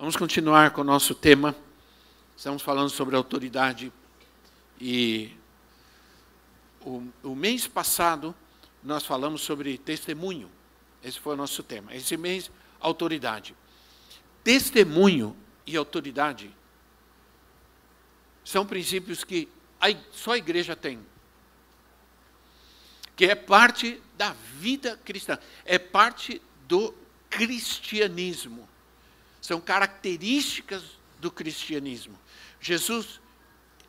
Vamos continuar com o nosso tema. Estamos falando sobre autoridade. E o, o, mês passado nós falamos sobre testemunho. Esse foi o nosso tema. Esse mês, autoridade. Testemunho e autoridade são princípios que só a igreja tem. Que é parte da vida cristã, é parte do cristianismo são características do cristianismo. Jesus,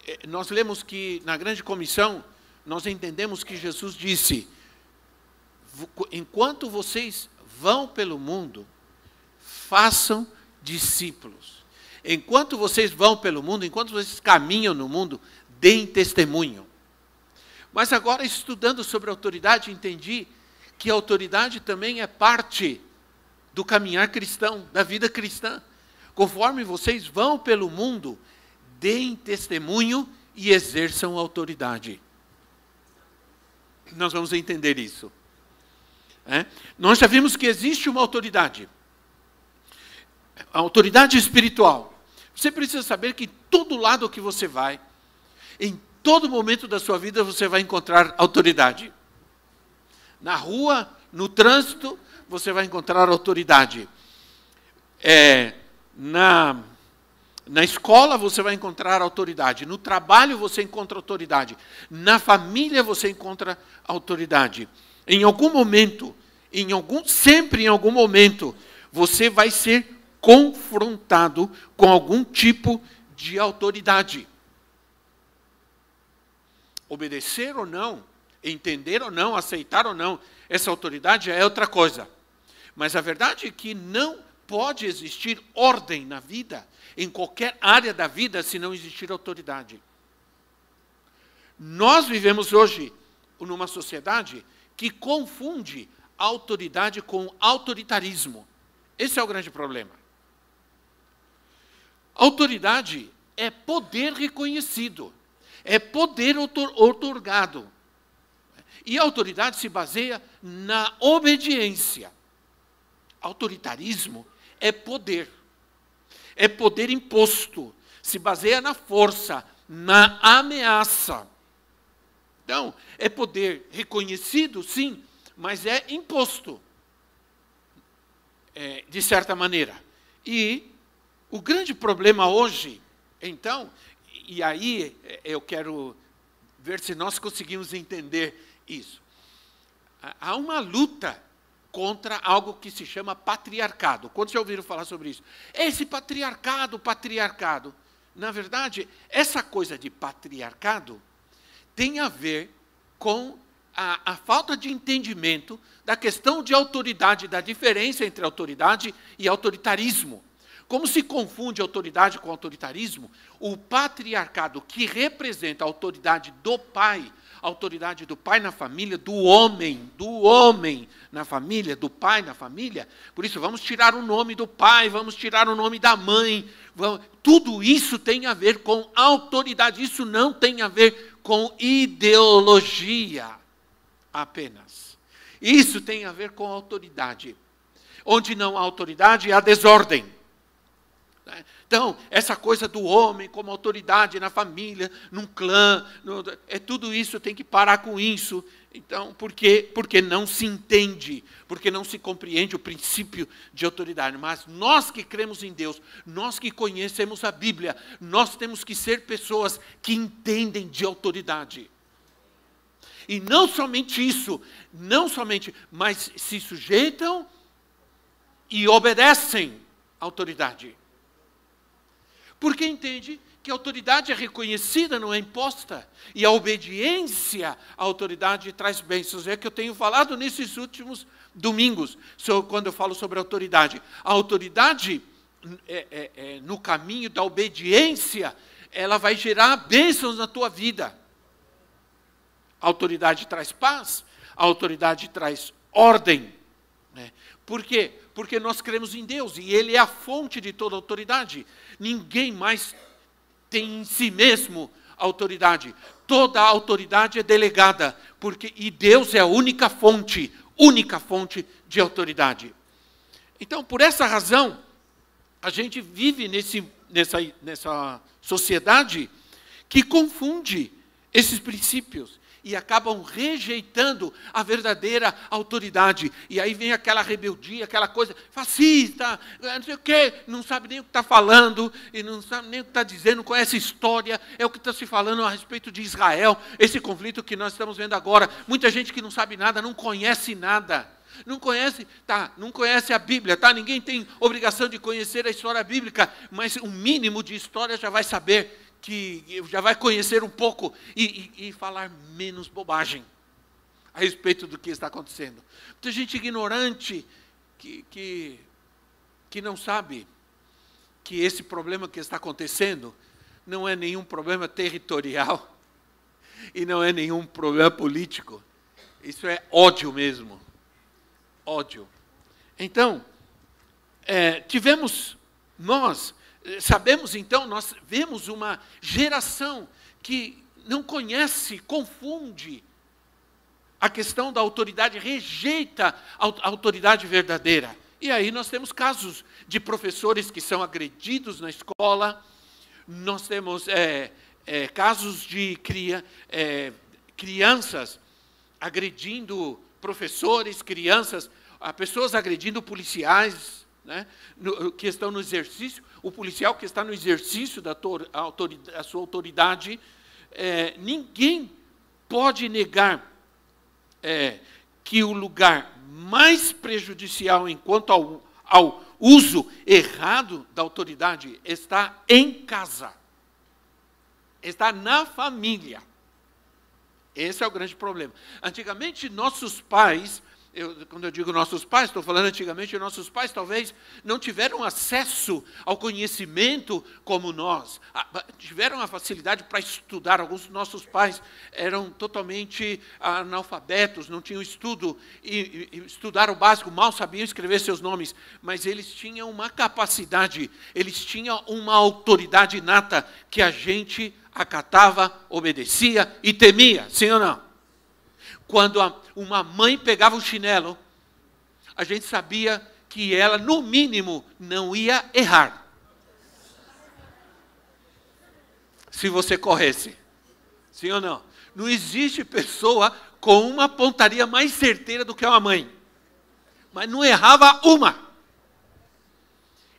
eh, nós lemos que na grande comissão, nós entendemos que Jesus disse: enquanto vocês vão pelo mundo, façam discípulos. Enquanto vocês vão pelo mundo, enquanto vocês caminham no mundo, deem testemunho. Mas agora, estudando sobre autoridade, entendi que a autoridade também é parte do caminhar cristão, da vida cristã. Conforme vocês vão pelo mundo, deem testemunho e exerçam autoridade. Nós vamos entender isso. É? Nós já vimos que existe uma autoridade, a autoridade espiritual. Você precisa saber que em todo lado que você vai, em todo momento da sua vida, você vai encontrar autoridade. Na rua, no trânsito, você vai encontrar autoridade. É, na, na escola você vai encontrar autoridade, no trabalho você encontra autoridade, na família você encontra autoridade. Em algum momento, em algum, sempre em algum momento, você vai ser confrontado com algum tipo de autoridade. Obedecer ou não, entender ou não, aceitar ou não, essa autoridade é outra coisa. Mas a verdade é que não pode existir ordem na vida, em qualquer área da vida, se não existir autoridade. Nós vivemos hoje numa sociedade que confunde autoridade com autoritarismo. Esse é o grande problema. Autoridade é poder reconhecido, é poder otorgado. E a autoridade se baseia na obediência. Autoritarismo é poder. É poder imposto. Se baseia na força, na ameaça. Então, é poder reconhecido, sim, mas é imposto, é, de certa maneira. E o grande problema hoje, então, e aí é, eu quero ver se nós conseguimos entender isso. Há uma luta contra algo que se chama patriarcado. Quantos já ouviram falar sobre isso? Esse patriarcado, patriarcado. Na verdade, essa coisa de patriarcado tem a ver com a, a, falta de entendimento da questão de autoridade, da diferença entre autoridade e autoritarismo. Como se confunde autoridade com autoritarismo, o patriarcado, que representa a autoridade do pai autoridade do pai na família, do homem, do homem na família, do pai na família. Por isso, vamos tirar o nome do pai, vamos tirar o nome da mãe. Vamos, tudo isso tem a ver com autoridade, isso não tem a ver com ideologia apenas. Isso tem a ver com autoridade. Onde não há autoridade, há desordem. Né? Então, essa coisa do homem como autoridade na família, num clã, no, é tudo isso, tem que parar com isso. Então, por quê? Porque não se entende, porque não se compreende o princípio de autoridade. Mas nós que cremos em Deus, nós que conhecemos a Bíblia, nós temos que ser pessoas que entendem de autoridade. E não somente isso, não somente, mas se sujeitam e obedecem à autoridade porque entende que a autoridade é reconhecida, não é imposta, e a obediência à autoridade traz bênçãos. É que eu tenho falado nesses últimos domingos, quando eu falo sobre autoridade. A autoridade, é, é, é, no caminho da obediência, ela vai gerar bênçãos na tua vida. A autoridade traz paz, a autoridade traz ordem. Né? Por quê? Porque nós cremos em Deus e Ele é a fonte de toda autoridade. Ninguém mais tem em si mesmo autoridade. Toda a autoridade é delegada, porque e Deus é a única fonte, única fonte de autoridade. Então, por essa razão, a gente vive nesse, nessa, nessa sociedade que confunde esses princípios e acabam rejeitando a verdadeira autoridade. E aí vem aquela rebeldia, aquela coisa fascista, eh, não sei o quê, não sabe nem o que está falando, e não sabe nem o que está dizendo, não conhece é história, é o que está se falando a respeito de Israel, esse conflito que nós estamos vendo agora. Muita gente que não sabe nada, não conhece nada. Não conhece, tá, não conhece a Bíblia, tá? Ninguém tem obrigação de conhecer a história bíblica, mas o um mínimo de história já vai saber que já vai conhecer um pouco e, e, e falar menos bobagem a respeito do que está acontecendo. Muita gente ignorante que, que, que não sabe que esse problema que está acontecendo não é nenhum problema territorial e não é nenhum problema político. Isso é ódio mesmo. Ódio. Então, é, tivemos nós eh, sabemos então, nós vemos uma geração que não conhece, confunde a questão da autoridade, rejeita a autoridade verdadeira. E aí nós temos casos de professores que são agredidos na escola, nós temos é, é, casos de cria, é, crianças agredindo professores, crianças, pessoas agredindo policiais, né? No, eh, que estão no exercício, o policial que está no exercício da tor, sua autoridade, é, ninguém pode negar é, que o lugar mais prejudicial enquanto ao, ao uso errado da autoridade está em casa, está na família. Esse é o grande problema. Antigamente, nossos pais eu, quando eu digo nossos pais, estou falando antigamente, nossos pais talvez não tiveram acesso ao conhecimento como nós. Ah, tiveram a facilidade para estudar. Alguns dos nossos pais eram totalmente analfabetos, não tinham estudo e, e estudaram o básico, mal sabiam escrever seus nomes. Mas eles tinham uma capacidade, eles tinham uma autoridade inata que a gente acatava, obedecia e temia. Sim ou não? quando uma mãe pegava o chinelo, a gente sabia que ela, no mínimo, não ia errar. Se você corresse. Sim ou não? Não existe pessoa com uma pontaria mais certeira do que uma mãe. Mas não errava uma.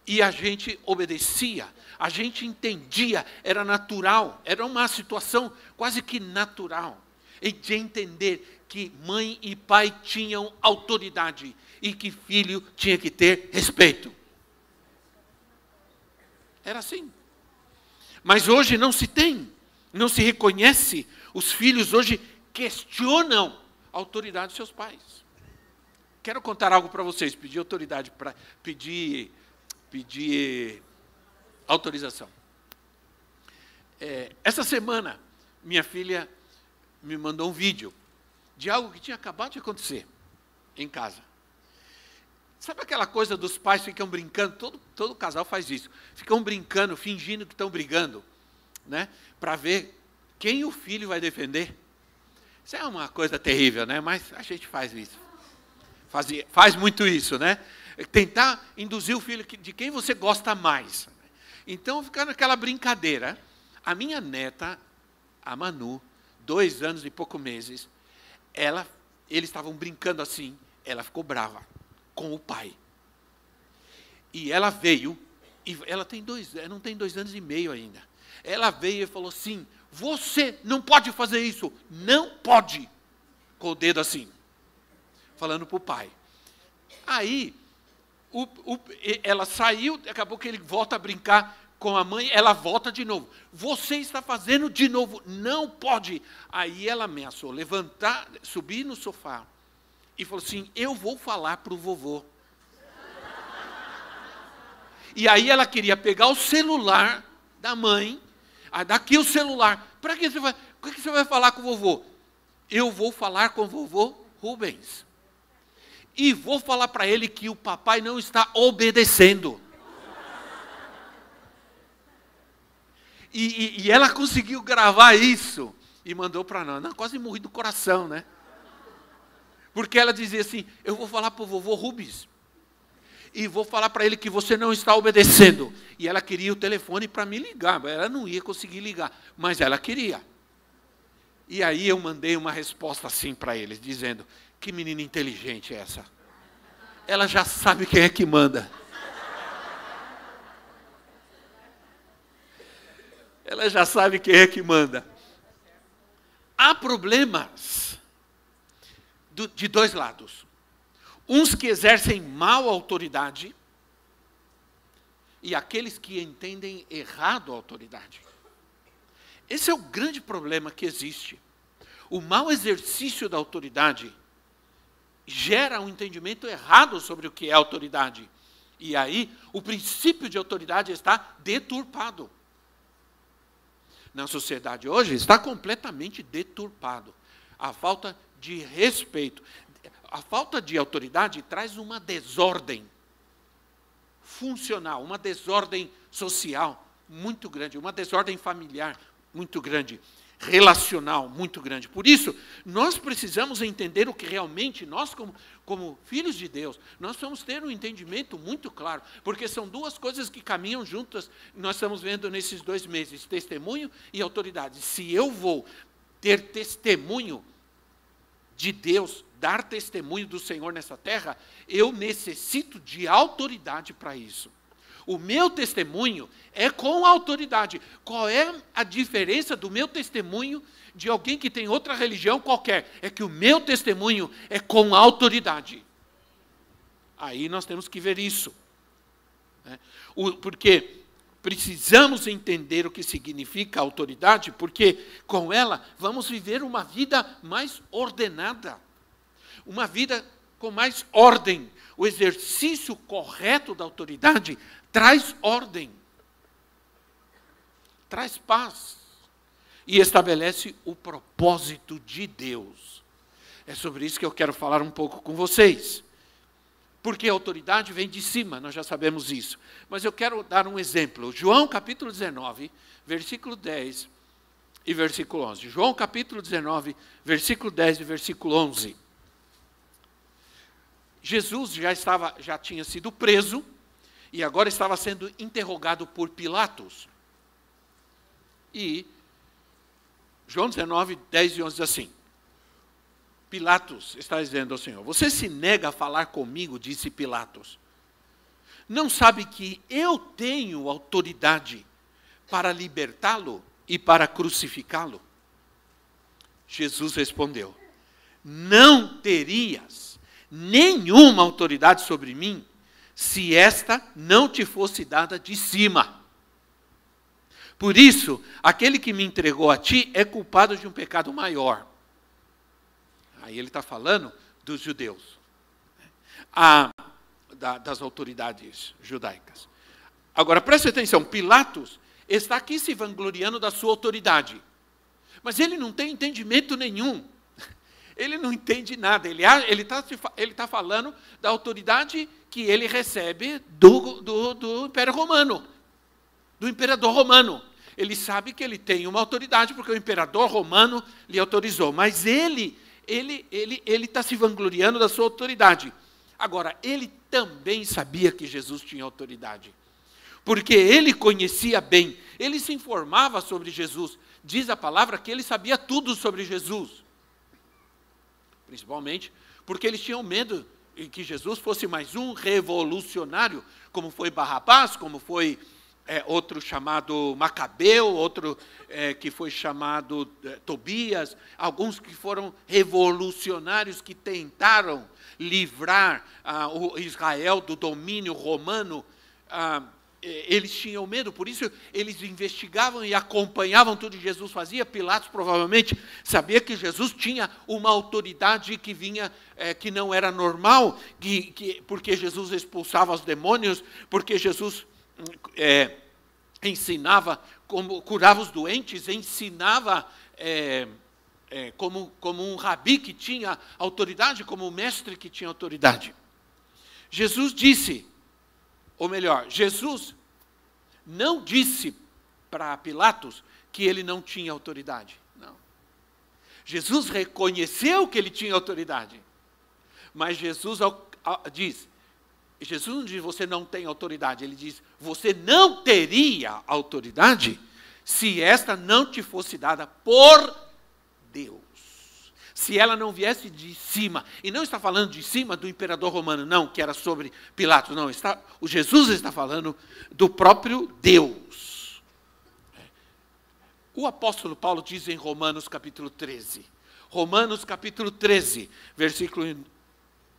E a gente obedecia, a gente entendia, era natural, era uma situação quase que natural de entender que mãe e pai tinham autoridade e que filho tinha que ter respeito. Era assim. Mas hoje não se tem, não se reconhece. Os filhos hoje questionam a autoridade dos seus pais. Quero contar algo para vocês, pedir autoridade para pedir pedir autorização. É, essa semana minha filha me mandou um vídeo de algo que tinha acabado de acontecer em casa. Sabe aquela coisa dos pais ficam brincando? Todo, todo casal faz isso. Ficam brincando, fingindo que estão brigando, né? Para ver quem o filho vai defender. Isso é uma coisa terrível, né? Mas a gente faz isso. Faz, faz muito isso, né? É tentar induzir o filho de quem você gosta mais. Então, ficar naquela brincadeira. A minha neta, a Manu, dois anos e pouco meses, ela, eles estavam brincando assim, ela ficou brava com o pai. E ela veio, e ela tem dois, eh, não tem dois anos e meio ainda. Ela veio e falou assim: Você não pode fazer isso, não pode. Com o dedo assim, falando para o pai. Aí, o, o, ela saiu, acabou que ele volta a brincar com a mãe, ela volta de novo. Você está fazendo de novo, não pode. Aí ela ameaçou levantar, subir no sofá e falou assim: Eu vou falar para o vovô. E aí ela queria pegar o celular da mãe, ah, daqui o celular. Para que você vai? que você vai falar com o vovô? Eu vou falar com o vovô Rubens. E vou falar para ele que o papai não está obedecendo. E, e, e ela conseguiu gravar isso e mandou para nós. Não, quase morri do coração, né? Porque ela dizia assim: Eu vou falar para o vovô Rubens e vou falar para ele que você não está obedecendo. E ela queria o telefone para me ligar, ela não ia conseguir ligar, mas ela queria. E aí eu mandei uma resposta assim para eles, dizendo: Que menina inteligente é essa? Ela já sabe quem é que manda. ela já sabe quem é que manda. Há problemas do, de dois lados. Uns que exercem mal a autoridade e aqueles que entendem errado a autoridade. Esse é o grande problema que existe. O mau exercício da autoridade gera um entendimento errado sobre o que é autoridade. E aí, o princípio de autoridade está deturpado na sociedade hoje está completamente deturpado. A falta de respeito, a falta de autoridade traz uma desordem funcional, uma desordem social muito grande, uma desordem familiar muito grande relacional muito grande. Por isso, nós precisamos entender o que realmente nós, como, como filhos de Deus, nós vamos ter um entendimento muito claro, porque são duas coisas que caminham juntas, nós estamos vendo nesses dois meses, testemunho e autoridade. Se eu vou ter testemunho de Deus, dar testemunho do Senhor nessa terra, eu necessito de autoridade para isso. O meu testemunho é com autoridade. Qual é a diferença do meu testemunho de alguém que tem outra religião qualquer? É que o meu testemunho é com autoridade. Aí nós temos que ver isso. Né? O, porque precisamos entender o que significa autoridade, porque com ela vamos viver uma vida mais ordenada, uma vida com mais ordem. O exercício correto da autoridade traz ordem, traz paz e estabelece o propósito de Deus. É sobre isso que eu quero falar um pouco com vocês. Porque a autoridade vem de cima, nós já sabemos isso. Mas eu quero dar um exemplo. João capítulo 19, versículo 10 e versículo 11. João capítulo 19, versículo 10 e versículo 11. Jesus já estava já tinha sido preso e agora estava sendo interrogado por Pilatos. E João 19, 10 e 11 diz assim: Pilatos está dizendo ao Senhor: Você se nega a falar comigo, disse Pilatos. Não sabe que eu tenho autoridade para libertá-lo e para crucificá-lo? Jesus respondeu: Não terias nenhuma autoridade sobre mim se esta não te fosse dada de cima. Por isso, aquele que me entregou a ti é culpado de um pecado maior. Aí ele está falando dos judeus, né? a, ah, da, das autoridades judaicas. Agora preste atenção: Pilatos está aqui se vangloriando da sua autoridade, mas ele não tem entendimento nenhum. Ele não entende nada, ele está ele tá ele tá falando da autoridade que ele recebe do, do, do Império Romano, do Imperador Romano. Ele sabe que ele tem uma autoridade, porque o Imperador Romano lhe autorizou, mas ele ele ele ele está se vangloriando da sua autoridade. Agora, ele também sabia que Jesus tinha autoridade, porque ele conhecia bem, ele se informava sobre Jesus. Diz a palavra que ele sabia tudo sobre Jesus, principalmente porque eles tinham medo e que Jesus fosse mais um revolucionário, como foi Barrabás, como foi é, outro chamado Macabeu, outro é, que foi chamado é, Tobias, alguns que foram revolucionários que tentaram livrar ah, o Israel do domínio romano. Ah, eh, eles tinham medo, por isso eles investigavam e acompanhavam tudo que Jesus fazia. Pilatos provavelmente sabia que Jesus tinha uma autoridade que vinha, é, que não era normal, que, que, porque Jesus expulsava os demônios, porque Jesus é, ensinava, como, curava os doentes, ensinava. É, como, como um rabi que tinha autoridade, como um mestre que tinha autoridade. Jesus disse: ou melhor, Jesus não disse para Pilatos que ele não tinha autoridade. Não. Jesus reconheceu que ele tinha autoridade. Mas Jesus diz: Jesus não diz você não tem autoridade, ele diz você não teria autoridade se esta não te fosse dada por Deus se ela não viesse de cima. E não está falando de cima do imperador romano, não, que era sobre Pilatos, não. Está, o Jesus está falando do próprio Deus. O apóstolo Paulo diz em Romanos capítulo 13. Romanos capítulo 13, versículo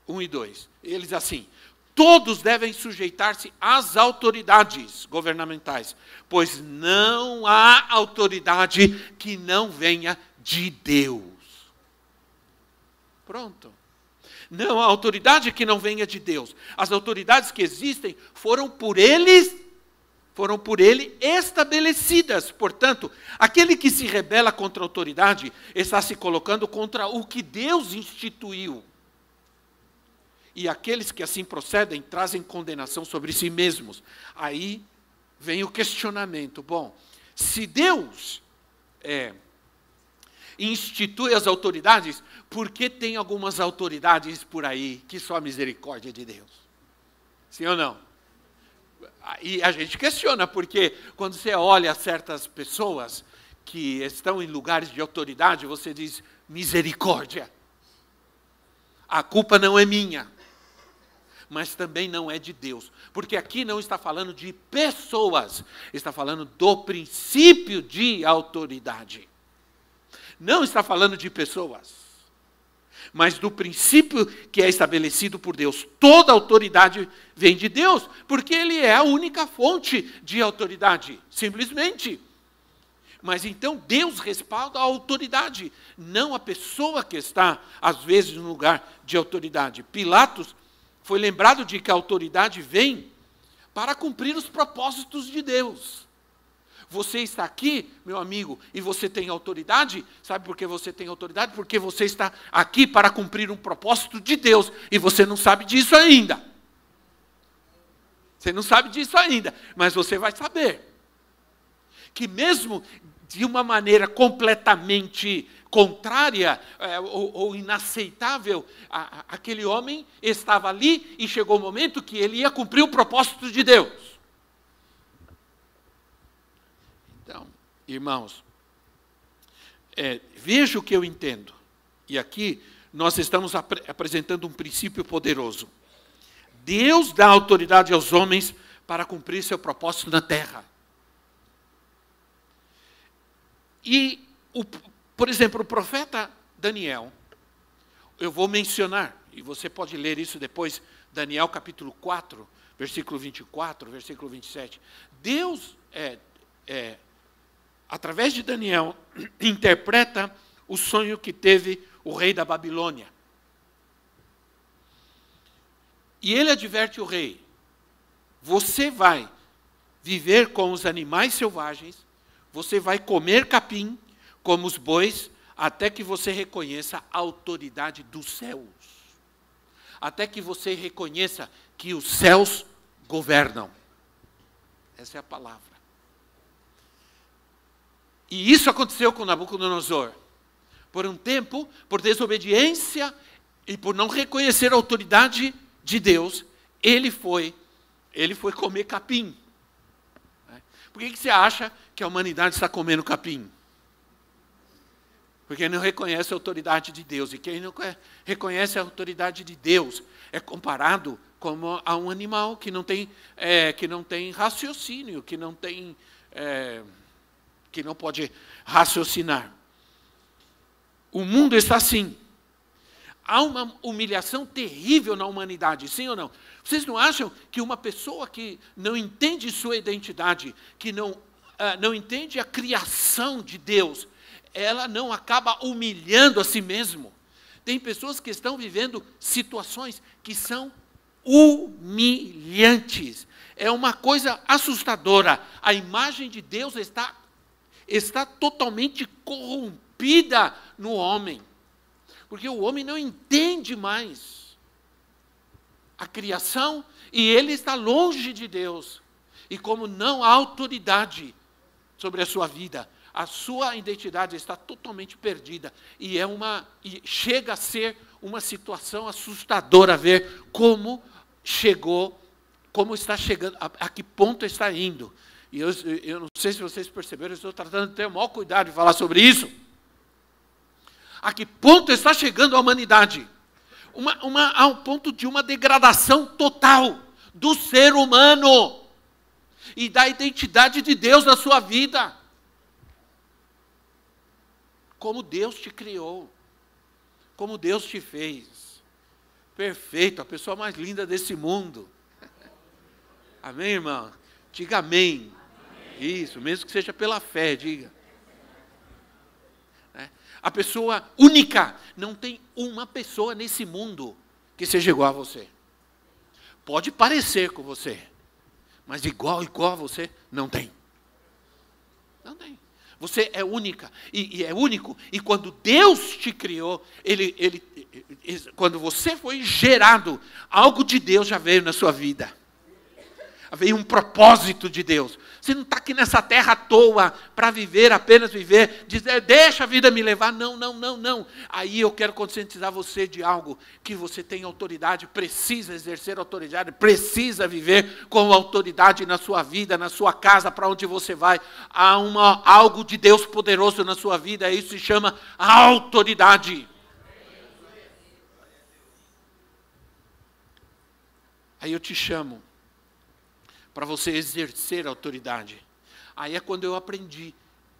1 e 2. Eles assim: Todos devem sujeitar-se às autoridades governamentais, pois não há autoridade que não venha de Deus. Pronto. Não, a autoridade que não venha de Deus. As autoridades que existem foram por eles, foram por ele estabelecidas. Portanto, aquele que se rebela contra a autoridade está se colocando contra o que Deus instituiu. E aqueles que assim procedem trazem condenação sobre si mesmos. Aí vem o questionamento. Bom, se Deus é, institui as autoridades, porque tem algumas autoridades por aí que só a misericórdia de Deus. Sim ou não? E a gente questiona, porque quando você olha certas pessoas que estão em lugares de autoridade, você diz misericórdia. A culpa não é minha, mas também não é de Deus. Porque aqui não está falando de pessoas, está falando do princípio de autoridade. Não está falando de pessoas mas do princípio que é estabelecido por Deus. Toda autoridade vem de Deus, porque Ele é a única fonte de autoridade, simplesmente. Mas então Deus respalda a autoridade, não a pessoa que está, às vezes, no lugar de autoridade. Pilatos foi lembrado de que a autoridade vem para cumprir os propósitos de Deus. Você está aqui, meu amigo, e você tem autoridade. Sabe por que você tem autoridade? Porque você está aqui para cumprir um propósito de Deus e você não sabe disso ainda. Você não sabe disso ainda, mas você vai saber. Que mesmo de uma maneira completamente contrária é, ou, ou, inaceitável, a, a, aquele homem estava ali e chegou o momento que ele ia cumprir o propósito de Deus. irmãos, é, veja o que eu entendo. E aqui nós estamos ap apresentando um princípio poderoso. Deus dá autoridade aos homens para cumprir seu propósito na terra. E, o, por exemplo, o profeta Daniel, eu vou mencionar, e você pode ler isso depois, Daniel capítulo 4, versículo 24, versículo 27. Deus é, é, através de Daniel, interpreta o sonho que teve o rei da Babilônia. E ele adverte o rei: você vai viver com os animais selvagens, você vai comer capim, como os bois, até que você reconheça a autoridade dos céus. Até que você reconheça que os céus governam. Essa é a palavra. E isso aconteceu com Nabucodonosor. Por um tempo, por desobediência e por não reconhecer a autoridade de Deus, ele foi, ele foi comer capim. Né? Por que, que você acha que a humanidade está comendo capim? Porque não reconhece a autoridade de Deus. E quem não reconhece a autoridade de Deus é comparado como a um animal que não tem, é, que não tem raciocínio, que não tem. É, que não pode raciocinar. O mundo está assim. Há uma humilhação terrível na humanidade, sim ou não? Vocês não acham que uma pessoa que não entende sua identidade, que não, uh, não entende a criação de Deus, ela não acaba humilhando a si mesmo? Tem pessoas que estão vivendo situações que são humilhantes. É uma coisa assustadora. A imagem de Deus está está totalmente corrompida no homem. Porque o homem não entende mais a criação e ele está longe de Deus. E como não há autoridade sobre a sua vida, a sua identidade está totalmente perdida e é uma e chega a ser uma situação assustadora ver como chegou, como está chegando, a, a que ponto está indo. E eu, eu não sei se vocês perceberam, eu estou tratando de ter o maior cuidado de falar sobre isso. A que ponto está chegando a humanidade? Uma, uma, a um ponto de uma degradação total do ser humano e da identidade de Deus na sua vida. Como Deus te criou, como Deus te fez. Perfeito, a pessoa mais linda desse mundo. Amém, irmão? Diga amém. Isso, mesmo que seja pela fé, diga. É. A pessoa única. Não tem uma pessoa nesse mundo que seja igual a você. Pode parecer com você, mas igual, igual a você, não tem. Não tem. Você é única e, e, é único. E quando Deus te criou, ele, ele, quando você foi gerado, algo de Deus já veio na sua vida. Veio um propósito de Deus. Você não está aqui nessa terra à toa para viver, apenas viver, dizer, deixa a vida me levar. Não, não, não, não. Aí eu quero conscientizar você de algo que você tem autoridade, precisa exercer autoridade, precisa viver com autoridade na sua vida, na sua casa, para onde você vai. Há uma, algo de Deus poderoso na sua vida, isso se chama autoridade. Aí eu te chamo para você exercer autoridade. Aí é quando eu aprendi.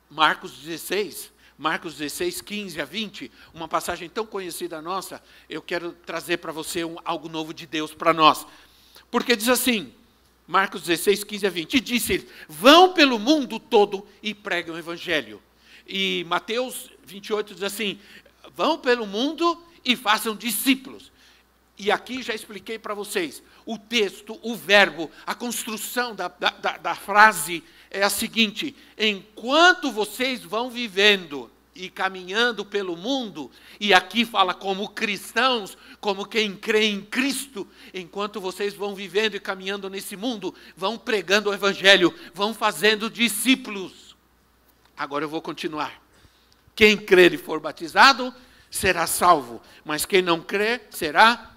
Marcos 16, Marcos 16, 15 a 20, uma passagem tão conhecida nossa, eu quero trazer para você um, algo novo de Deus para nós. Porque diz assim, Marcos 16, 15 a 20, e disse vão pelo mundo todo e pregam o evangelho. E Mateus 28 diz assim, vão pelo mundo e façam discípulos. E aqui já expliquei para vocês: o texto, o verbo, a construção da, da, da frase é a seguinte: enquanto vocês vão vivendo e caminhando pelo mundo, e aqui fala como cristãos, como quem crê em Cristo, enquanto vocês vão vivendo e caminhando nesse mundo, vão pregando o Evangelho, vão fazendo discípulos. Agora eu vou continuar. Quem crer e for batizado será salvo, mas quem não crer será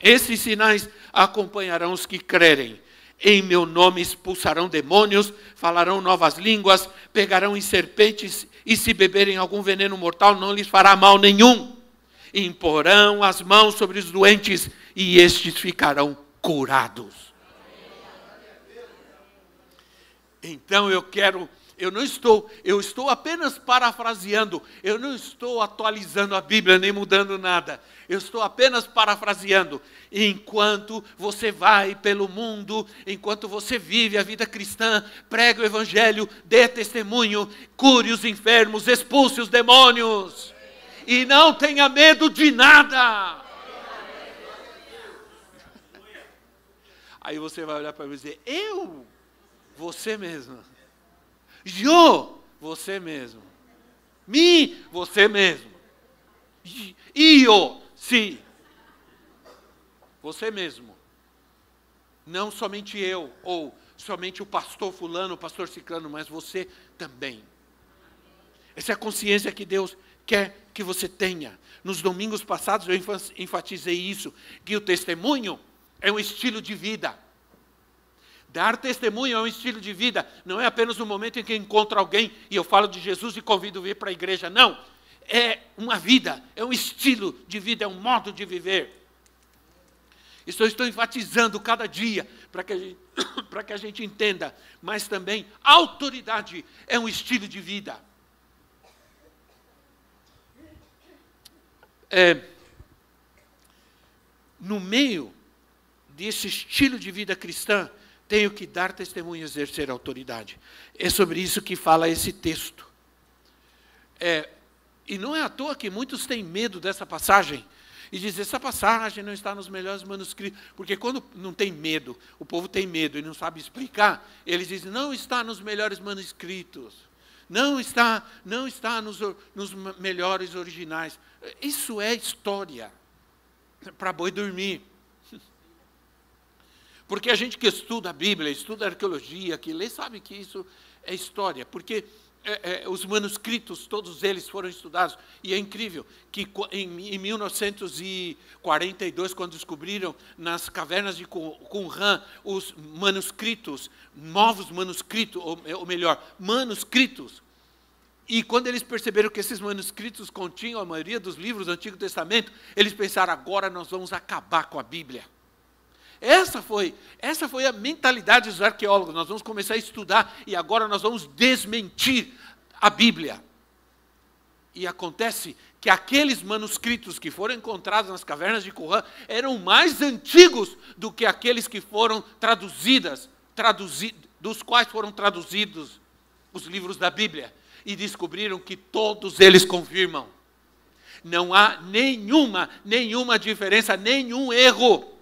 esses sinais acompanharão os que crerem. Em meu nome expulsarão demônios, falarão novas línguas, pegarão em serpentes e se beberem algum veneno mortal não lhes fará mal nenhum. Imporão as mãos sobre os doentes e estes ficarão curados. Então eu quero eu não estou, eu estou apenas parafraseando, eu não estou atualizando a Bíblia nem mudando nada. Eu estou apenas parafraseando. Enquanto você vai pelo mundo, enquanto você vive a vida cristã, prega o evangelho, dê testemunho, cure os enfermos, expulse os demônios. E não tenha medo de nada. Aí você vai olhar para mim e dizer: Eu? Você mesmo. Jô, você mesmo. Mi, você mesmo. Io, si. Você mesmo. Não somente eu, ou somente o pastor fulano, o pastor ciclano, mas você também. Essa é a consciência que Deus quer que você tenha. Nos domingos passados eu enfatizei isso, que o testemunho é um estilo de vida. Dar testemunho é um estilo de vida, não é apenas um momento em que encontro alguém e eu falo de Jesus e convido a vir para a igreja, não. É uma vida, é um estilo de vida, é um modo de viver. Isso eu estou enfatizando cada dia para que, a gente, para que a gente entenda, mas também autoridade é um estilo de vida. É, no meio desse estilo de vida cristã, tenho que dar testemunho e exercer autoridade. É sobre isso que fala esse texto. É, e não é à toa que muitos têm medo dessa passagem e dizem: essa passagem não está nos melhores manuscritos. Porque quando não tem medo, o povo tem medo e não sabe explicar, eles dizem: não está nos melhores manuscritos. Não está, não está nos, nos melhores originais. Isso é história para boi dormir. Porque a gente que estuda a Bíblia, estuda a arqueologia, que lê, sabe que isso é história, porque é, é, os manuscritos, todos eles foram estudados. E é incrível que em, em 1942, quando descobriram nas cavernas de Qumran os manuscritos, novos manuscritos, ou, ou melhor, manuscritos e quando eles perceberam que esses manuscritos continham a maioria dos livros do Antigo Testamento, eles pensaram: agora nós vamos acabar com a Bíblia. Essa foi, essa foi a mentalidade dos arqueólogos. Nós vamos começar a estudar e agora nós vamos desmentir a Bíblia. E acontece que aqueles manuscritos que foram encontrados nas cavernas de Qumran eram mais antigos do que aqueles que foram traduzidas, traduzi, dos quais foram traduzidos os livros da Bíblia. E descobriram que todos eles confirmam. Não há nenhuma, nenhuma diferença, nenhum erro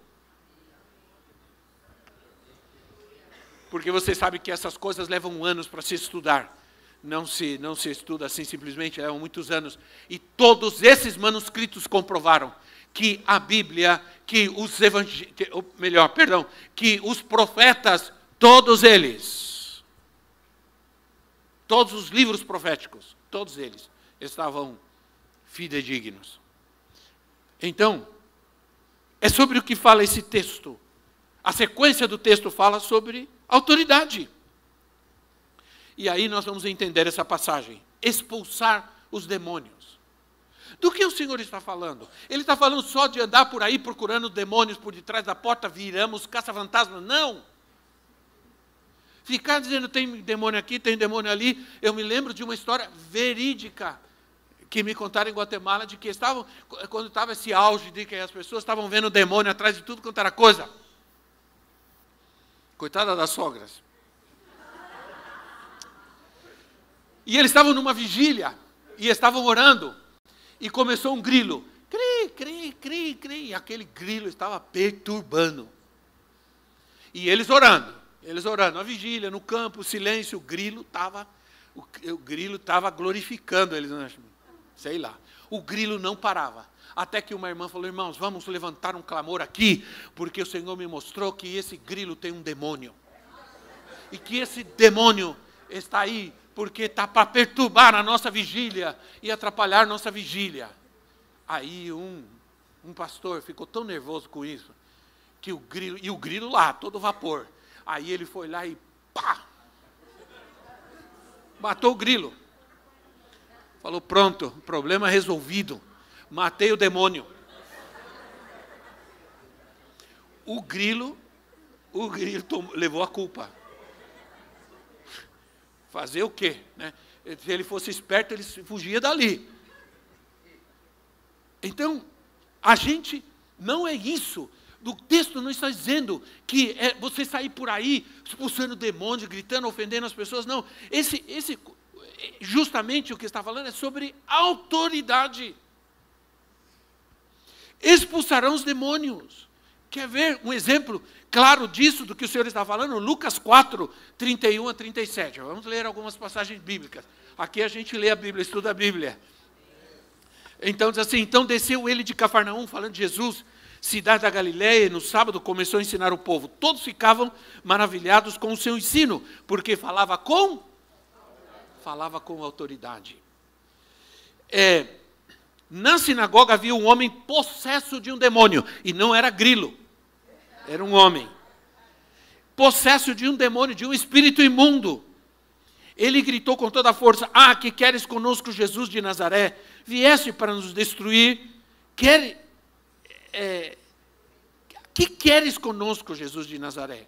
porque você sabe que essas coisas levam anos para se estudar. Não se, não se estuda assim simplesmente, levam muitos anos. E todos esses manuscritos comprovaram que a Bíblia, que os evangelhos, melhor, perdão, que os profetas, todos eles, todos os livros proféticos, todos eles estavam fidedignos. Então, é sobre o que fala esse texto. A sequência do texto fala sobre autoridade. E aí nós vamos entender essa passagem: expulsar os demônios. Do que o Senhor está falando? Ele está falando só de andar por aí procurando demônios por detrás da porta, viramos caça-fantasma? Não! Ficar dizendo tem demônio aqui, tem demônio ali. Eu me lembro de uma história verídica que me contaram em Guatemala de que estavam, quando estava esse auge de que as pessoas estavam vendo demônio atrás de tudo quanto era coisa. Coitada das sogras. E eles estavam numa vigília e estavam orando. E começou um grilo. Cri, cri, cri, cri. E aquele grilo estava perturbando. E eles orando, eles orando, a vigília, no campo, o silêncio, o grilo estava, o, o grilo estava glorificando eles, né? sei lá. O grilo não parava. Até que uma irmã falou: Irmãos, vamos levantar um clamor aqui, porque o Senhor me mostrou que esse grilo tem um demônio. E que esse demônio está aí porque está para perturbar a nossa vigília e atrapalhar nossa vigília. Aí um, um pastor ficou tão nervoso com isso que o grilo, e o grilo lá, todo vapor. Aí ele foi lá e pá! Matou o grilo. Falou: pronto, problema resolvido matei o demônio. O grilo, o grilo tomou, levou a culpa. Fazer o quê? Né? Se ele fosse esperto, ele fugia dali. Então, a gente não é isso. O texto não está dizendo que é você sair por aí expulsando demônios, gritando, ofendendo as pessoas. Não. Esse, esse, justamente o que está falando é sobre autoridade expulsarão os demônios. Quer ver um exemplo claro disso, do que o Senhor está falando? Lucas 4, 31 a 37. Vamos ler algumas passagens bíblicas. Aqui a gente lê a Bíblia, estuda a Bíblia. Então diz assim: Então desceu ele de Cafarnaum, falando de Jesus, cidade da Galiléia, e no sábado começou a ensinar o povo. Todos ficavam maravilhados com o seu ensino, porque falava com? Falava com autoridade. É, na sinagoga havia um homem possesso de um demônio, e não era grilo, era um homem. Possesso de um demônio, de um espírito imundo. Ele gritou com toda a força: Ah, que queres conosco, Jesus de Nazaré? Vieste para nos destruir? Quer, é, que queres conosco, Jesus de Nazaré?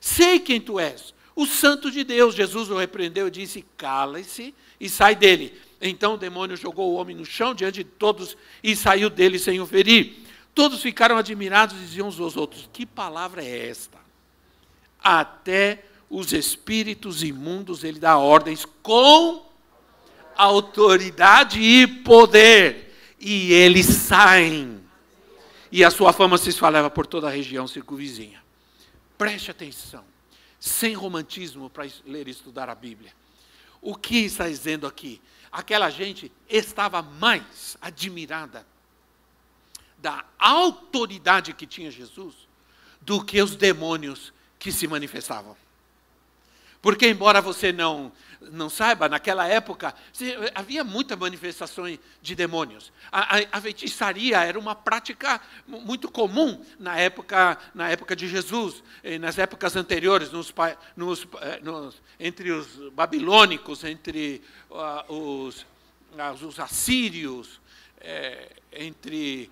Sei quem tu és, o Santo de Deus. Jesus o repreendeu e disse: Cala-se e sai dele. Então o demônio jogou o homem no chão diante de todos e saiu dele sem o ferir. Todos ficaram admirados e diziam uns aos outros: Que palavra é esta? Até os espíritos imundos ele dá ordens com autoridade e poder, e eles saem. E a sua fama se espalhava por toda a região circunvizinha. Preste atenção, sem romantismo para ler e estudar a Bíblia. O que está dizendo aqui? Aquela gente estava mais admirada da autoridade que tinha Jesus do que os demônios que se manifestavam. Porque, embora você não, não saiba, naquela época havia muitas manifestações de demônios. A, a, a, feitiçaria era uma prática muito comum na época, na época de Jesus, eh, nas épocas anteriores, nos, nos, eh, nos, entre os babilônicos, entre uh, os, uh, os assírios, é, entre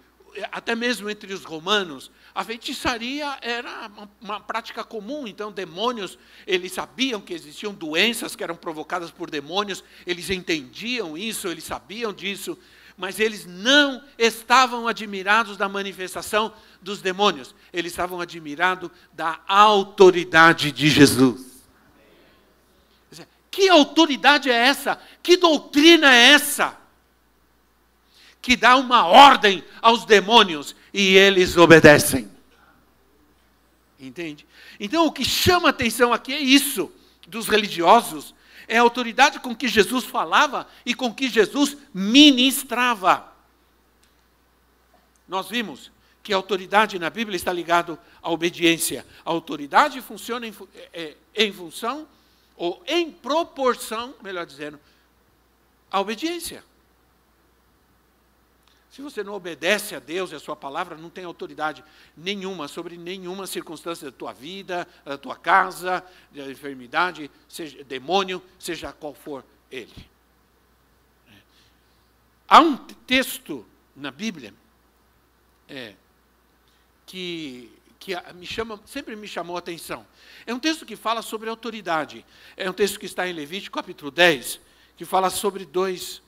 até mesmo entre os romanos, a feitiçaria era uma, uma, prática comum, então demônios, eles sabiam que existiam doenças que eram provocadas por demônios, eles entendiam isso, eles sabiam disso, mas eles não estavam admirados da manifestação dos demônios, eles estavam admirados da autoridade de Jesus. Que autoridade é essa? Que doutrina é essa? que dá uma ordem aos demônios e eles obedecem. Entende? Então, o que chama atenção aqui é isso dos religiosos, é a autoridade com que Jesus falava e com que Jesus ministrava. Nós vimos que a autoridade na Bíblia está ligada à obediência. A autoridade funciona em, é, é, em função, ou em proporção, melhor dizendo, à obediência. Se você não obedece a Deus e a sua palavra, não tem autoridade nenhuma sobre nenhuma circunstância da tua vida, da tua casa, da enfermidade, seja demônio, seja qual for ele. É. Há um texto na Bíblia é, que, que me chama, sempre me chamou a atenção. É um texto que fala sobre autoridade. É um texto que está em Levítico capítulo 10, que fala sobre dois,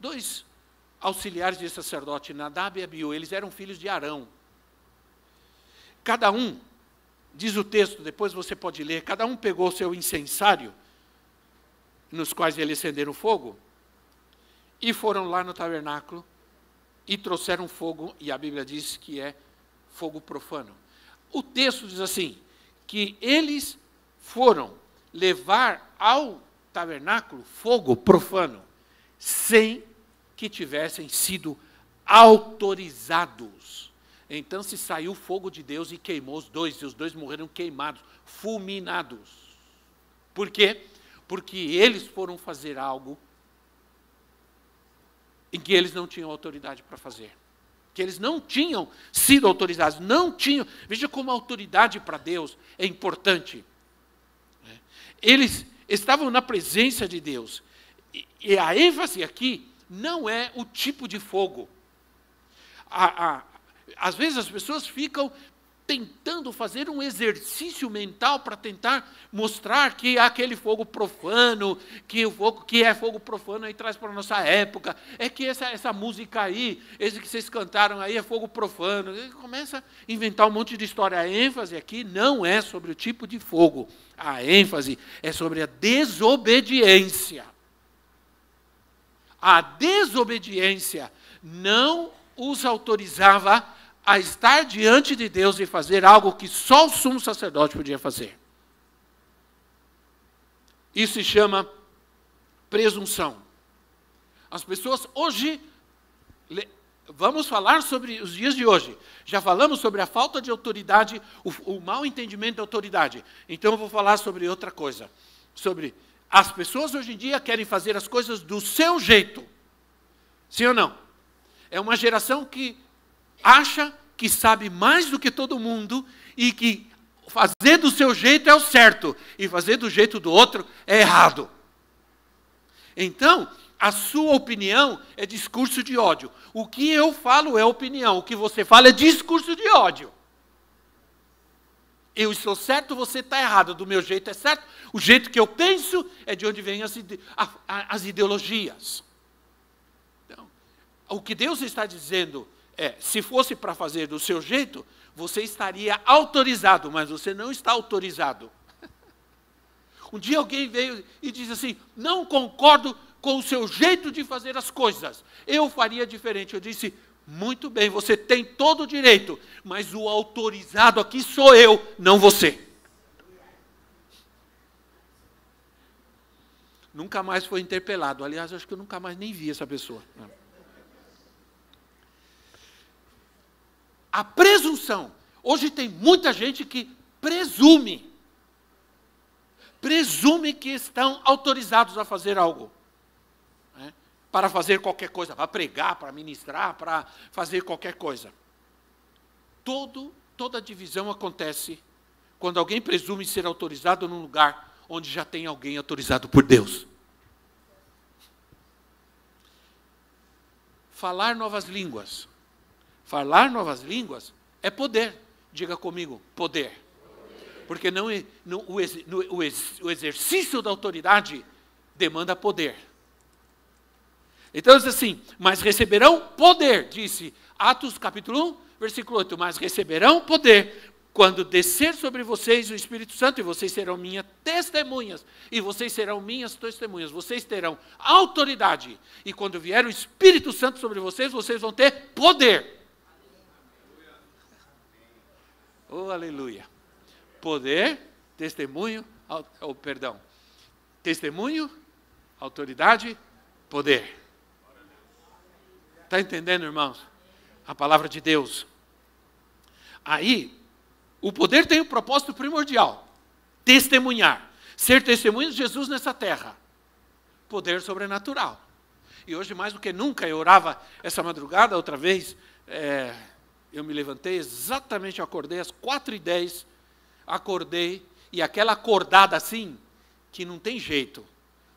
dois auxiliares de sacerdote, Nadab e Abiú, eles eram filhos de Arão. Cada um, diz o texto, depois você pode ler, cada um pegou seu incensário, nos quais eles acenderam fogo, e foram lá no tabernáculo e trouxeram fogo, e a Bíblia diz que é fogo profano. O texto diz assim: que eles foram levar ao tabernáculo fogo profano, sem que tivessem sido autorizados. Então se saiu o fogo de Deus e queimou os dois, e os dois morreram queimados, fulminados. Por quê? Porque eles foram fazer algo em que eles não tinham autoridade para fazer. Que eles não tinham sido autorizados, não tinham. Veja como a autoridade para Deus é importante. Eles estavam na presença de Deus. E, e a ênfase aqui não é o tipo de fogo. A, a, às vezes as pessoas ficam tentando fazer um exercício mental para tentar mostrar que aquele fogo profano, que o fogo que é fogo profano aí traz para a nossa época, é que essa, essa música aí, esse que vocês cantaram aí é fogo profano. E começa a inventar um monte de história. A ênfase aqui não é sobre o tipo de fogo. A ênfase é sobre a desobediência a desobediência não os autorizava a estar diante de Deus e fazer algo que só o sumo sacerdote podia fazer. Isso se chama presunção. As pessoas hoje, vamos falar sobre os dias de hoje. Já falamos sobre a falta de autoridade, o, o mau entendimento da autoridade. Então eu vou falar sobre outra coisa, sobre as pessoas hoje em dia querem fazer as coisas do seu jeito. Sim ou não? É uma geração que acha que sabe mais do que todo mundo e que fazer do seu jeito é o certo e fazer do jeito do outro é errado. Então, a sua opinião é discurso de ódio. O que eu falo é opinião, o que você fala é discurso de ódio eu estou certo, você está errado. Do meu jeito é certo, o jeito que eu penso é de onde vêm as, as ideologias. Então, o que Deus está dizendo é: se fosse para fazer do seu jeito, você estaria autorizado, mas você não está autorizado. Um dia alguém veio e disse assim: não concordo com o seu jeito de fazer as coisas, eu faria diferente. Eu disse: muito bem, você tem todo o direito, mas o autorizado aqui sou eu, não você. Nunca mais foi interpelado. Aliás, acho que eu nunca mais nem vi essa pessoa. A presunção. Hoje tem muita gente que presume. Presume que estão autorizados a fazer algo para fazer qualquer coisa, para pregar, para ministrar, para fazer qualquer coisa. Todo, toda divisão acontece quando alguém presume ser autorizado num lugar onde já tem alguém autorizado por Deus. Falar novas línguas. Falar novas línguas é poder. Diga comigo, poder. Porque não, é, o, ex, o, ex, o exercício da autoridade demanda poder. Então diz assim: Mas receberão poder, disse Atos capítulo 1, versículo 8: Mas receberão poder quando descer sobre vocês o Espírito Santo, e vocês serão minhas testemunhas, e vocês serão minhas testemunhas, vocês terão autoridade, e quando vier o Espírito Santo sobre vocês, vocês vão ter poder. Oh, aleluia! Poder, testemunho, oh, perdão, testemunho, autoridade, poder. Está entendendo, irmãos? A palavra de Deus. Aí, o poder tem o um propósito primordial: testemunhar. Ser testemunho de Jesus nessa terra. Poder sobrenatural. E hoje, mais do que nunca, eu orava essa madrugada, outra vez, é, eu me levantei exatamente, acordei às quatro e dez, acordei, e aquela acordada assim, que não tem jeito.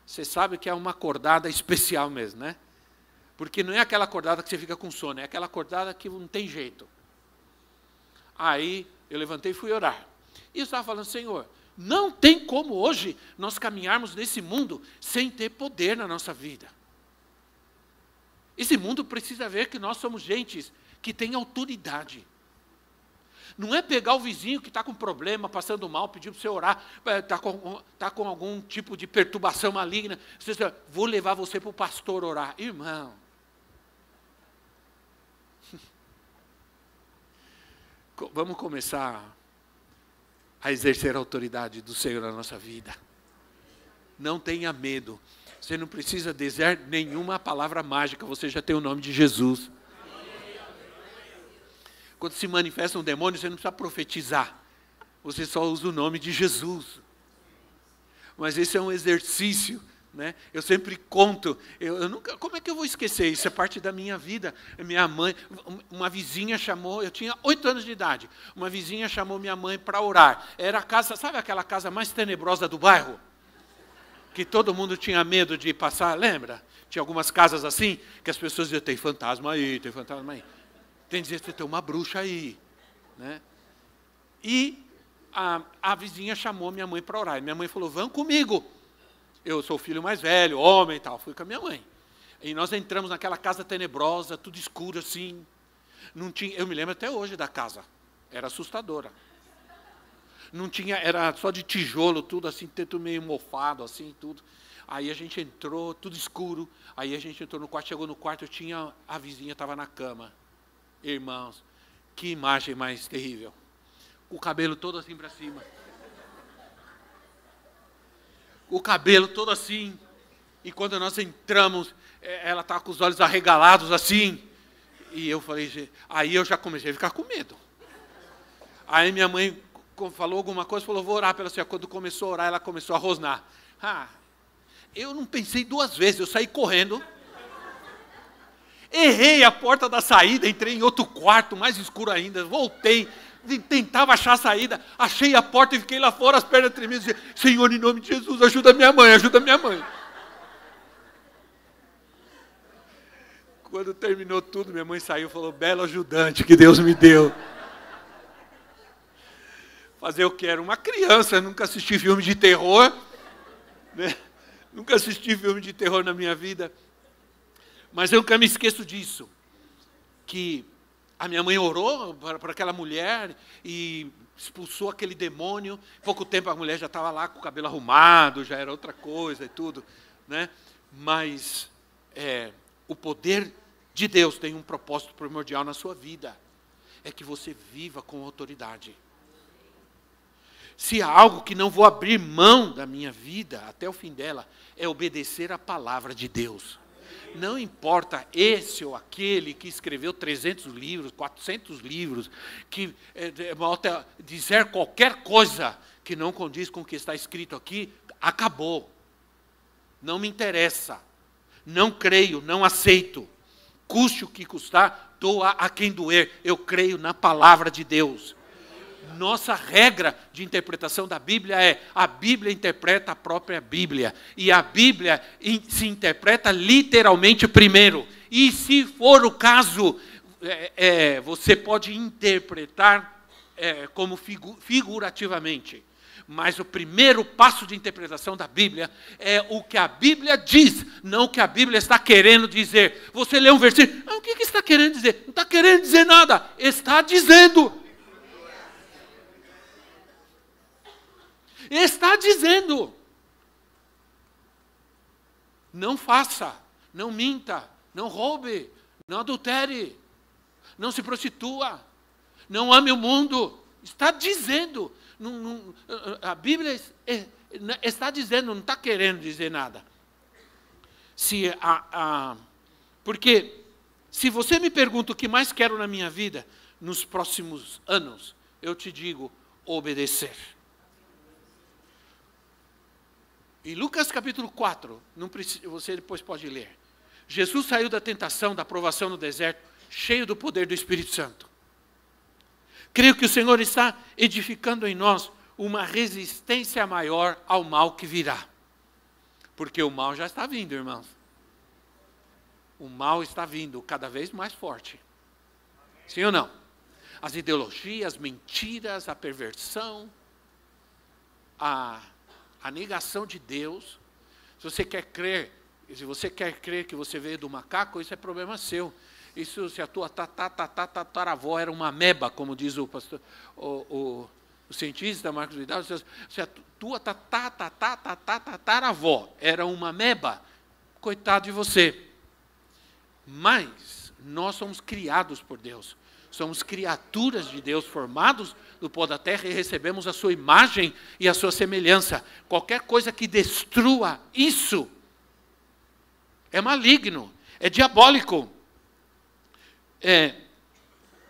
Você sabe que é uma acordada especial mesmo, né? Porque não é aquela acordada que você fica com sono, é aquela acordada que não tem jeito. Aí eu levantei e fui orar. E eu estava falando, Senhor, não tem como hoje nós caminharmos nesse mundo sem ter poder na nossa vida. Esse mundo precisa ver que nós somos gentes que têm autoridade. Não é pegar o vizinho que está com problema, passando mal, pedir para você orar, está eh, com, tá com algum tipo de perturbação maligna. Você diz, vou levar você para o pastor orar. Irmão, vamos começar a exercer a autoridade do Senhor na nossa vida. Não tenha medo. Você não precisa dizer nenhuma palavra mágica, você já tem o nome de Jesus. Quando se manifesta um demônio, você não precisa profetizar. Você só usa o nome de Jesus. Mas esse é um exercício né? Eu sempre conto, eu, eu, nunca, como é que eu vou esquecer? Isso é parte da minha vida. Minha mãe, uma vizinha chamou, eu tinha oito anos de idade, uma vizinha chamou minha mãe para orar. Era a casa, sabe aquela casa mais tenebrosa do bairro? Que todo mundo tinha medo de passar, lembra? Tinha algumas casas assim, que as pessoas diziam, tem fantasma aí, tem fantasma aí. Tem que dizer, tem uma bruxa aí. Né? E a, a vizinha chamou minha mãe para orar. E minha mãe falou, vão comigo. Eu sou o filho mais velho, homem e tal. Fui com a minha mãe. E nós entramos naquela casa tenebrosa, tudo escuro assim. Não tinha, eu me lembro até hoje da casa. Era assustadora. Não tinha, era só de tijolo, tudo assim, teto meio mofado assim, tudo. Aí a gente entrou, tudo escuro. Aí a gente entrou no quarto, chegou no quarto, eu tinha a vizinha estava na cama. Irmãos, que imagem mais terrível. O cabelo todo assim para cima o cabelo todo assim. e quando nós entramos, é, ela estava tá com os olhos arregalados assim. E eu falei, aí eu já comecei a ficar com medo. Aí minha mãe falou alguma coisa, falou, vou orar pela senhora. Quando começou a orar, ela começou a rosnar. Ah, eu não pensei duas vezes, eu saí correndo. Errei a porta da saída, entrei em outro quarto, mais escuro ainda, voltei tentava achar a saída, achei a porta e fiquei lá fora, as pernas tremendo, dizia, Senhor, em nome de Jesus, ajuda minha mãe, ajuda minha mãe. Quando terminou tudo, minha mãe saiu e falou, belo ajudante que Deus me deu. Fazer o que era uma criança, nunca assisti filme de terror, né? nunca assisti filme de terror na minha vida, mas eu nunca me esqueço disso, que a minha mãe orou para aquela mulher e expulsou aquele demônio. Pouco tempo a mulher já estava lá com o cabelo arrumado, já era outra coisa e tudo. Né? Mas é, o poder de Deus tem um propósito primordial na sua vida: é que você viva com autoridade. Se há algo que não vou abrir mão da minha vida até o fim dela, é obedecer a palavra de Deus. Não importa esse ou aquele que escreveu 300 livros, 400 livros, que é, dizer qualquer coisa que não condiz com o que está escrito aqui, acabou. Não me interessa. Não creio, não aceito. Custe o que custar, doa a quem doer. Eu creio na palavra de Deus nossa regra de interpretação da Bíblia é: a Bíblia interpreta a própria Bíblia. E a Bíblia se interpreta literalmente primeiro. E se for o caso, é, é, você pode interpretar é, como figu figurativamente. Mas o primeiro passo de interpretação da Bíblia é o que a Bíblia diz, não o que a Bíblia está querendo dizer. Você lê um versículo, ah, o que, que está querendo dizer? Não está querendo dizer nada, está dizendo. está dizendo: não faça, não minta, não roube, não adultere, não se prostitua, não ame o mundo. Está dizendo, não, não, a Bíblia é, é, está dizendo, não está querendo dizer nada. Se a, a, porque se você me pergunta o que mais quero na minha vida, nos próximos anos, eu te digo obedecer. Em Lucas capítulo 4, precisa, você depois pode ler. Jesus saiu da tentação, da provação no deserto, cheio do poder do Espírito Santo. Creio que o Senhor está edificando em nós uma resistência maior ao mal que virá. Porque o mal já está vindo, irmãos. O mal está vindo cada vez mais forte. Sim ou não? As ideologias, as mentiras, a perversão, a a negação de Deus. Se você quer crer, se você quer crer que você veio do macaco, isso é problema seu. Isso se a tua tataravó era uma meba, como diz o, pastor, o, o, o cientista Marcos Vidal, se a tua tataravó era uma meba, coitado de você. Mas nós somos criados por Deus. Somos criaturas de Deus formados do pó da terra e recebemos a sua imagem e a sua semelhança. Qualquer coisa que destrua isso é maligno, é diabólico. É,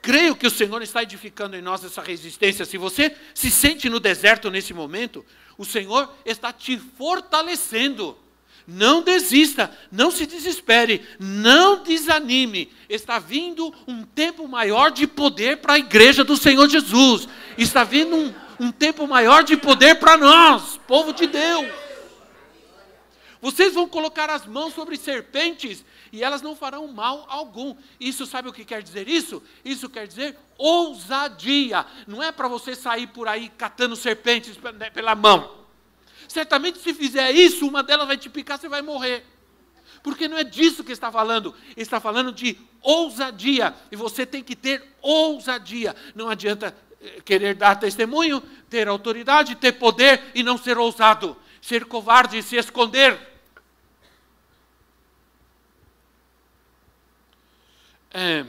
creio que o Senhor está edificando em nós essa resistência. Se você se sente no deserto nesse momento, o Senhor está te fortalecendo. Não desista, não se desespere, não desanime. Está vindo um tempo maior de poder para a igreja do Senhor Jesus. Está vindo um, um tempo maior de poder para nós, povo de Deus. Vocês vão colocar as mãos sobre serpentes e elas não farão mal algum. Isso sabe o que quer dizer isso? Isso quer dizer ousadia. Não é para você sair por aí catando serpentes né, pela mão. Certamente, se fizer isso, uma delas vai te picar, você vai morrer. Porque não é disso que está falando. Está falando de ousadia. E você tem que ter ousadia. Não adianta eh, querer dar testemunho, ter autoridade, ter poder e não ser ousado. Ser covarde e se esconder. É,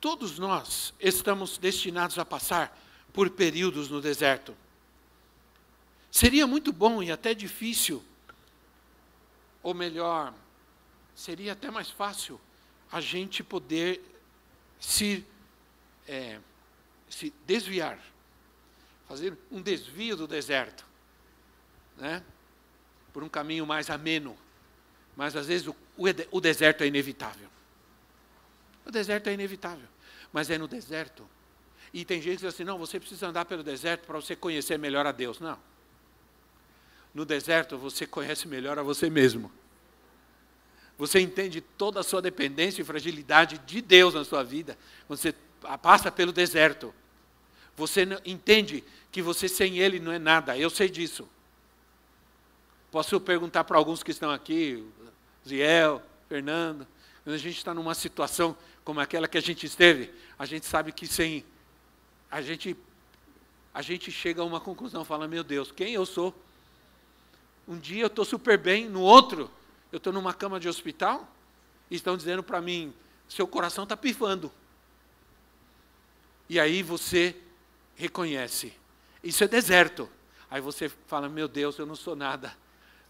todos nós estamos destinados a passar por períodos no deserto. Seria muito bom e até difícil, ou melhor, seria até mais fácil a gente poder se, é, se desviar, fazer um desvio do deserto, né? por um caminho mais ameno. Mas às vezes o, o deserto é inevitável. O deserto é inevitável, mas é no deserto e tem gente que diz assim: não, você precisa andar pelo deserto para você conhecer melhor a Deus. Não. No deserto você conhece melhor a você mesmo. Você entende toda a sua dependência e fragilidade de Deus na sua vida. Você passa pelo deserto. Você entende que você sem Ele não é nada. Eu sei disso. Posso perguntar para alguns que estão aqui, Ziel, Fernando, quando a gente está numa situação como aquela que a gente esteve, a gente sabe que sem a gente, a gente chega a uma conclusão, fala, meu Deus, quem eu sou? Um dia eu estou super bem, no outro eu estou numa cama de hospital e estão dizendo para mim, seu coração está pifando. E aí você reconhece, isso é deserto. Aí você fala, meu Deus, eu não sou nada,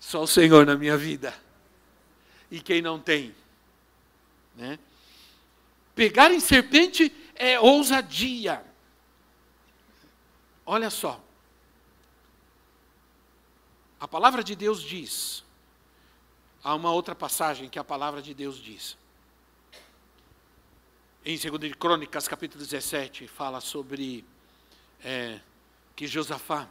só o Senhor na minha vida. E quem não tem? Né? Pegar em serpente é ousadia. Olha só. A palavra de Deus diz. Há uma outra passagem que a palavra de Deus diz. Em 2 de Crônicas, capítulo 17, fala sobre é, que Josafá,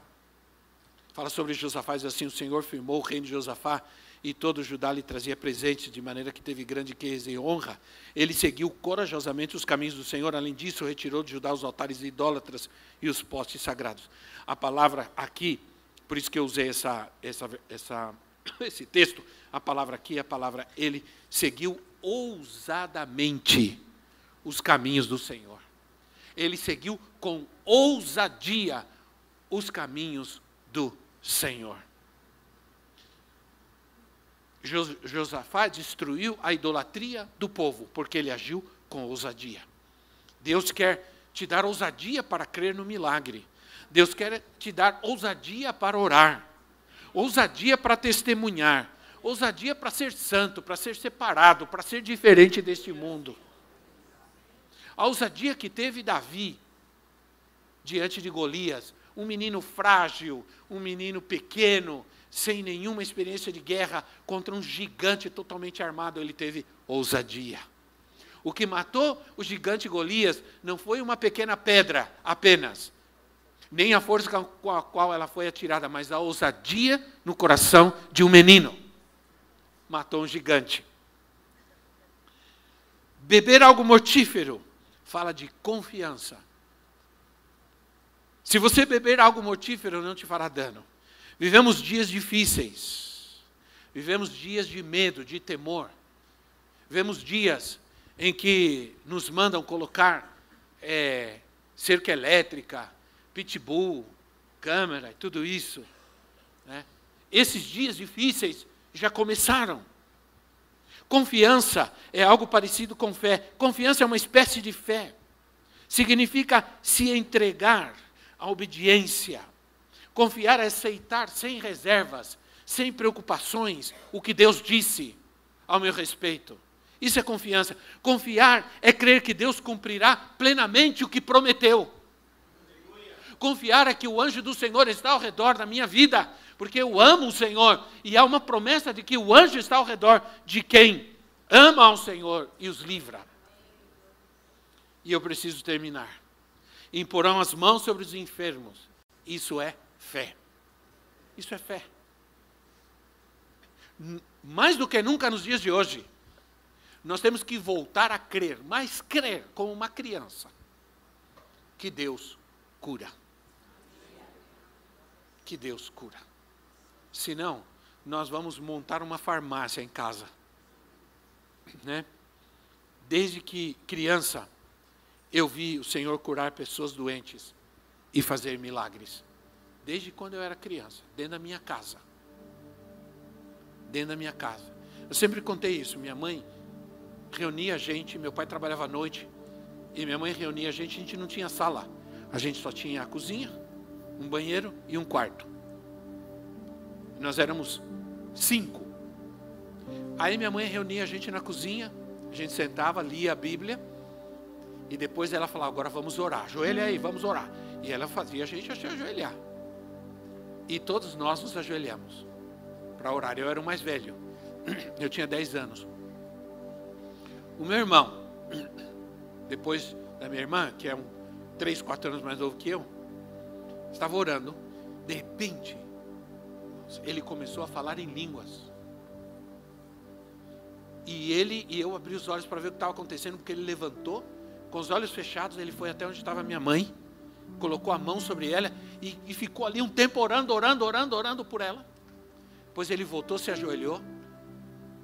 fala sobre Josafá, diz assim, o Senhor firmou o reino de Josafá e todo Judá lhe trazia presentes, de maneira que teve grande riqueza e honra. Ele seguiu corajosamente os caminhos do Senhor, além disso, retirou de Judá os altares idólatras e os postes sagrados. A palavra aqui, por isso que eu usei essa, essa, essa, esse texto, a palavra aqui, é a palavra ele, seguiu ousadamente os caminhos do Senhor. Ele seguiu com ousadia os caminhos do Senhor. Josafá destruiu a idolatria do povo, porque ele agiu com ousadia. Deus quer te dar ousadia para crer no milagre. Deus quer te dar ousadia para orar, ousadia para testemunhar, ousadia para ser santo, para ser separado, para ser diferente deste mundo. A ousadia que teve Davi diante de Golias, um menino frágil, um menino pequeno, sem nenhuma experiência de guerra, contra um gigante totalmente armado, ele teve ousadia. O que matou o gigante Golias não foi uma pequena pedra apenas, nem a força com a qual ela foi atirada, mas a ousadia no coração de um menino. Matou um gigante. Beber algo mortífero fala de confiança. Se você beber algo mortífero, não te fará dano. Vivemos dias difíceis, vivemos dias de medo, de temor, vivemos dias em que nos mandam colocar é, cerca elétrica, pitbull, câmera, tudo isso. Né? Esses dias difíceis já começaram. Confiança é algo parecido com fé. Confiança é uma espécie de fé. Significa se entregar à obediência, Confiar é aceitar sem reservas, sem preocupações, o que Deus disse ao meu respeito. Isso é confiança. Confiar é crer que Deus cumprirá plenamente o que prometeu. Confiar é que o anjo do Senhor está ao redor da minha vida, porque eu amo o Senhor. E há uma promessa de que o anjo está ao redor de quem ama ao Senhor e os livra. E eu preciso terminar. Imporão as mãos sobre os enfermos. Isso é Fé. Isso é fé. Mais do que nunca nos dias de hoje, nós temos que voltar a crer, mas crer como uma criança, que Deus cura. Que Deus cura. Senão, nós vamos montar uma farmácia em casa. Né? Desde que criança, eu vi o Senhor curar pessoas doentes e fazer milagres desde quando eu era criança, dentro da minha casa. Dentro da minha casa. Eu sempre contei isso. Minha mãe reunia a gente, meu pai trabalhava à noite, e minha mãe reunia a gente, a gente não tinha sala. A gente só tinha a cozinha, um banheiro e um quarto. Nós éramos cinco. Aí minha mãe reunia a gente na cozinha, a gente sentava, lia a Bíblia, e depois ela falava, agora vamos orar, ajoelha aí, vamos orar. E ela fazia a gente ajoelhar. E todos nós nos ajoelhamos para orar. Eu era o mais velho, eu tinha 10 anos. O meu irmão, depois da minha irmã, que é um, 3, 4 anos mais novo que eu, estava orando. De repente, ele começou a falar em línguas. E ele e eu abri os olhos para ver o que estava acontecendo, porque ele levantou, com os olhos fechados, ele foi até onde estava minha mãe colocou a mão sobre ela e, e ficou ali um tempo orando, orando, orando, orando por ela. Depois ele voltou, se ajoelhou.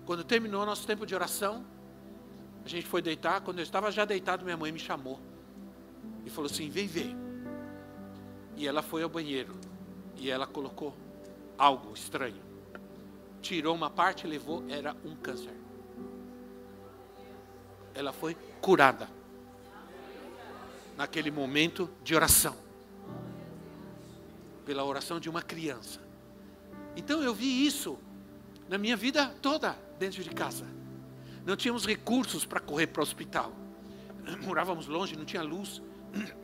Quando terminou nosso tempo de oração, a gente foi deitar. Quando eu estava já deitado, minha mãe me chamou e falou assim: Vem ver. E ela foi ao banheiro e ela colocou algo estranho. Tirou uma parte, e levou, era um câncer. Ela foi curada naquele momento de oração. Pela oração de uma criança. Então eu vi isso na minha vida toda dentro de casa. Não tínhamos recursos para correr para o hospital. Morávamos longe, não tinha luz.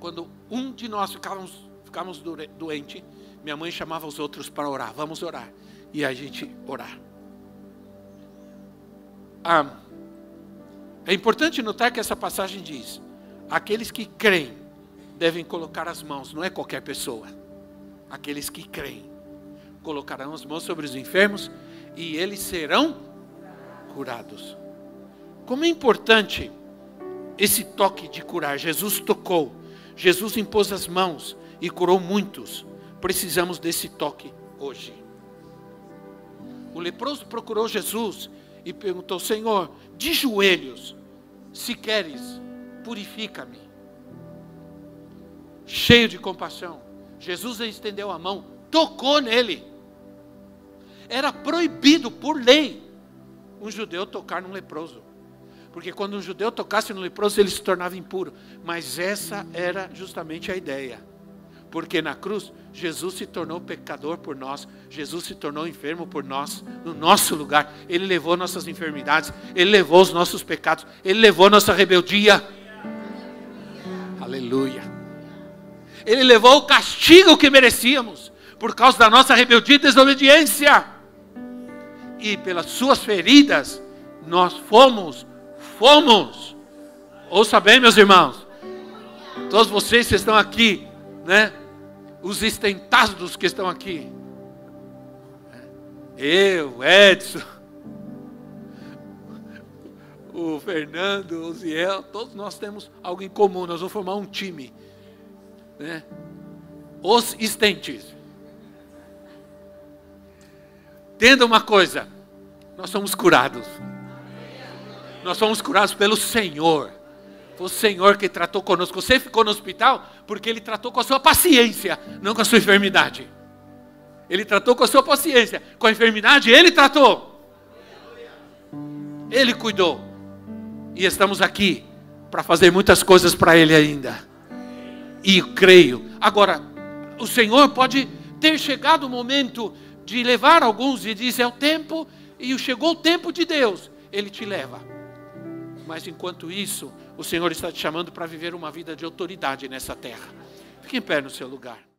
Quando um de nós ficávamos, ficávamos doente, minha mãe chamava os outros para orar. Vamos orar. E a gente orar. Ah, é importante notar que essa passagem diz: aqueles que creem devem colocar as mãos, não é qualquer pessoa. Aqueles que creem colocarão as mãos sobre os enfermos e eles serão curados. Como é importante esse toque de curar. Jesus tocou, Jesus impôs as mãos e curou muitos. Precisamos desse toque hoje. O leproso procurou Jesus e perguntou: Senhor, de joelhos, se queres, purifica-me. Cheio de compaixão, Jesus estendeu a mão, tocou nele. Era proibido por lei um judeu tocar num leproso. Porque quando um judeu tocasse no leproso, ele se tornava impuro. Mas essa era justamente a ideia. Porque na cruz, Jesus se tornou pecador por nós, Jesus se tornou enfermo por nós, no nosso lugar. Ele levou nossas enfermidades, ele levou os nossos pecados, ele levou nossa rebeldia. Aleluia. Ele levou o castigo que merecíamos por causa da nossa rebeldia e desobediência. E pelas suas feridas, nós fomos, fomos. Ouça bem, meus irmãos. Todos vocês que estão aqui, né? os estentados que estão aqui. Eu, Edson, o Fernando, o Ziel, todos nós temos algo em comum, nós vamos formar um time. Né? Os estentes. Entenda uma coisa, nós somos curados. Nós somos curados pelo Senhor o Senhor que tratou conosco. Você ficou no hospital porque Ele tratou com a sua paciência, não com a sua enfermidade. Ele tratou com a sua paciência, com a enfermidade Ele tratou. Ele cuidou. E estamos aqui para fazer muitas coisas para Ele ainda. E creio. Agora, o Senhor pode ter chegado o momento de levar alguns e dizer: é o tempo, e chegou o tempo de Deus. Ele te leva. Mas enquanto isso, o Senhor está te chamando para viver uma vida de autoridade nessa terra. Fique em pé no seu lugar.